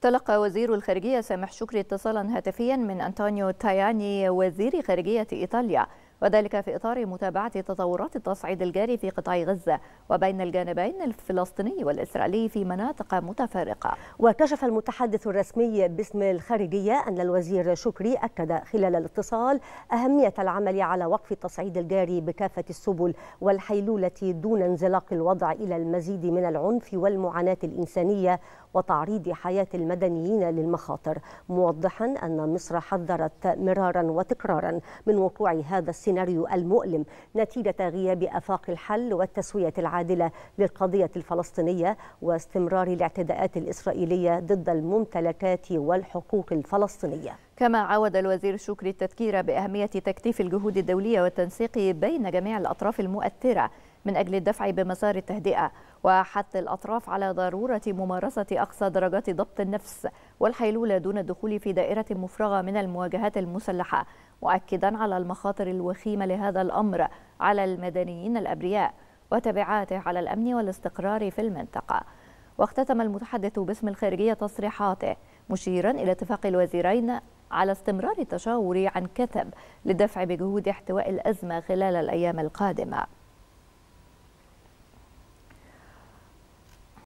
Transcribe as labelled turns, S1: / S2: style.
S1: تلقى وزير الخارجية سامح شكري اتصالا هاتفيا من أنطونيو تاياني وزير خارجية إيطاليا وذلك في إطار متابعة تطورات التصعيد الجاري في قطاع غزة وبين الجانبين الفلسطيني والإسرائيلي في مناطق متفارقة
S2: وكشف المتحدث الرسمي باسم الخارجية أن الوزير شكري أكد خلال الاتصال أهمية العمل على وقف التصعيد الجاري بكافة السبل والحيلولة دون انزلاق الوضع إلى المزيد من العنف والمعاناة الإنسانية وتعريض حياة المدنيين للمخاطر موضحا أن مصر حذرت مرارا وتكرارا من وقوع هذا السياق السيناريو المؤلم نتيجة غياب آفاق الحل والتسوية العادلة للقضية الفلسطينية واستمرار الاعتداءات الإسرائيلية
S1: ضد الممتلكات والحقوق
S2: الفلسطينية
S1: كما عاود الوزير شكري التذكير بأهمية تكثيف الجهود الدولية والتنسيق بين جميع الأطراف المؤثرة من أجل الدفع بمسار التهدئة وحث الأطراف على ضرورة ممارسة أقصى درجات ضبط النفس والحيلولة دون الدخول في دائرة مفرغة من المواجهات المسلحة مؤكدا على المخاطر الوخيمة لهذا الأمر على المدنيين الأبرياء وتبعاته على الأمن والاستقرار في المنطقة واختتم المتحدث باسم الخارجية تصريحاته مشيرا إلى اتفاق الوزيرين على استمرار التشاور عن كثب للدفع بجهود احتواء الأزمة خلال الأيام القادمة